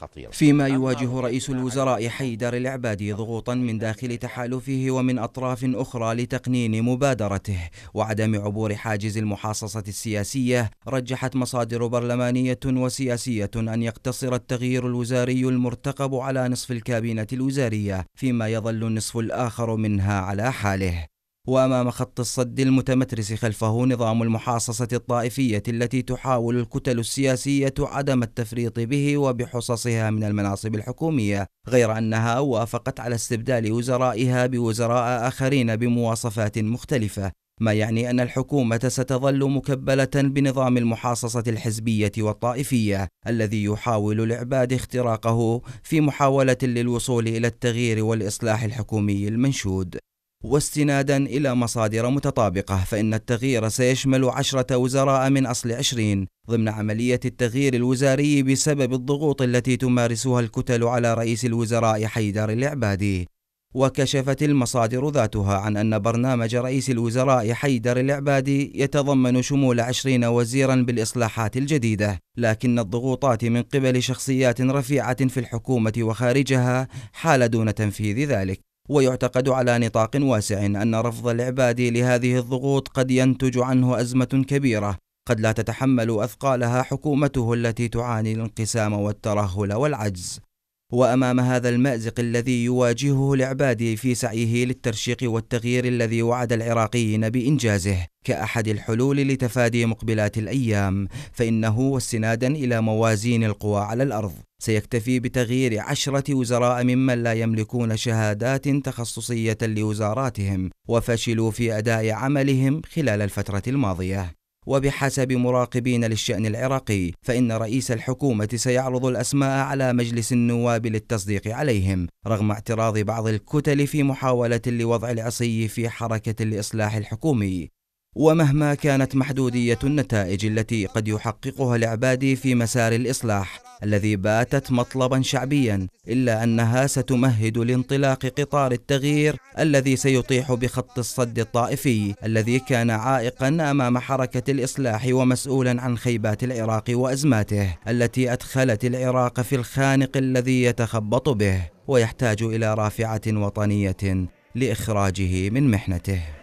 خطيرة فيما يواجه رئيس الوزراء حيدر العبادي ضغوطا من داخل تحالفه ومن أطراف أخرى لتقنين مبادرته وعدم عبور حاجز المحاصصة السياسية رجحت مصادر برلمانية وسياسية أن يقتصر التغيير الوزاري المرتقب على نصف الكابينة الوزارية فيما يظل النصف الآخر منها على حاله وأمام خط الصد المتمترس خلفه نظام المحاصصة الطائفية التي تحاول الكتل السياسية عدم التفريط به وبحصصها من المناصب الحكومية غير أنها وافقت على استبدال وزرائها بوزراء آخرين بمواصفات مختلفة ما يعني أن الحكومة ستظل مكبلة بنظام المحاصصة الحزبية والطائفية الذي يحاول العباد اختراقه في محاولة للوصول إلى التغيير والإصلاح الحكومي المنشود واستنادا إلى مصادر متطابقة فإن التغيير سيشمل عشرة وزراء من أصل عشرين ضمن عملية التغيير الوزاري بسبب الضغوط التي تمارسها الكتل على رئيس الوزراء حيدر العبادي وكشفت المصادر ذاتها عن أن برنامج رئيس الوزراء حيدر العبادي يتضمن شمول عشرين وزيرا بالإصلاحات الجديدة لكن الضغوطات من قبل شخصيات رفيعة في الحكومة وخارجها حال دون تنفيذ ذلك ويعتقد على نطاق واسع أن رفض العباد لهذه الضغوط قد ينتج عنه أزمة كبيرة قد لا تتحمل أثقالها حكومته التي تعاني الانقسام والترهل والعجز وامام هذا المازق الذي يواجهه العبادي في سعيه للترشيق والتغيير الذي وعد العراقيين بانجازه كاحد الحلول لتفادي مقبلات الايام فانه واستنادا الى موازين القوى على الارض سيكتفي بتغيير عشرة وزراء ممن لا يملكون شهادات تخصصية لوزاراتهم وفشلوا في أداء عملهم خلال الفترة الماضية. وبحسب مراقبين للشأن العراقي فإن رئيس الحكومة سيعرض الأسماء على مجلس النواب للتصديق عليهم رغم اعتراض بعض الكتل في محاولة لوضع العصي في حركة الإصلاح الحكومي ومهما كانت محدودية النتائج التي قد يحققها العبادي في مسار الإصلاح الذي باتت مطلبا شعبيا إلا أنها ستمهد لانطلاق قطار التغيير الذي سيطيح بخط الصد الطائفي الذي كان عائقا أمام حركة الإصلاح ومسؤولا عن خيبات العراق وأزماته التي أدخلت العراق في الخانق الذي يتخبط به ويحتاج إلى رافعة وطنية لإخراجه من محنته